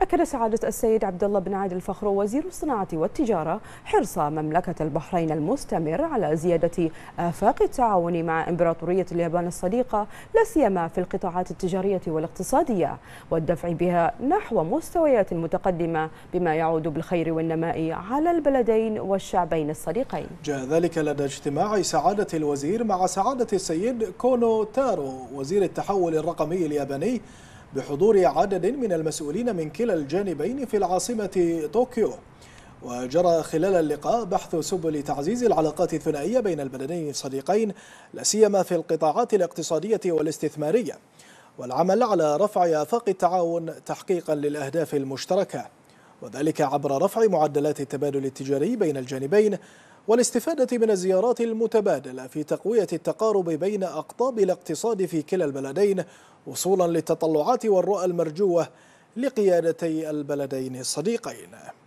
أكد سعادة السيد عبد الله بن عادل الفخر وزير الصناعة والتجارة حرص مملكة البحرين المستمر على زيادة آفاق التعاون مع إمبراطورية اليابان الصديقة لا سيما في القطاعات التجارية والاقتصادية والدفع بها نحو مستويات متقدمة بما يعود بالخير والنماء على البلدين والشعبين الصديقين جاء ذلك لدى اجتماع سعادة الوزير مع سعادة السيد كونو تارو وزير التحول الرقمي الياباني بحضور عدد من المسؤولين من كلا الجانبين في العاصمة طوكيو وجرى خلال اللقاء بحث سبل تعزيز العلاقات الثنائية بين البلدين الصديقين لاسيما في القطاعات الاقتصادية والاستثمارية والعمل على رفع آفاق التعاون تحقيقا للأهداف المشتركة وذلك عبر رفع معدلات التبادل التجاري بين الجانبين والاستفادة من الزيارات المتبادلة في تقوية التقارب بين أقطاب الاقتصاد في كلا البلدين وصولا للتطلعات والرؤى المرجوة لقيادتي البلدين الصديقين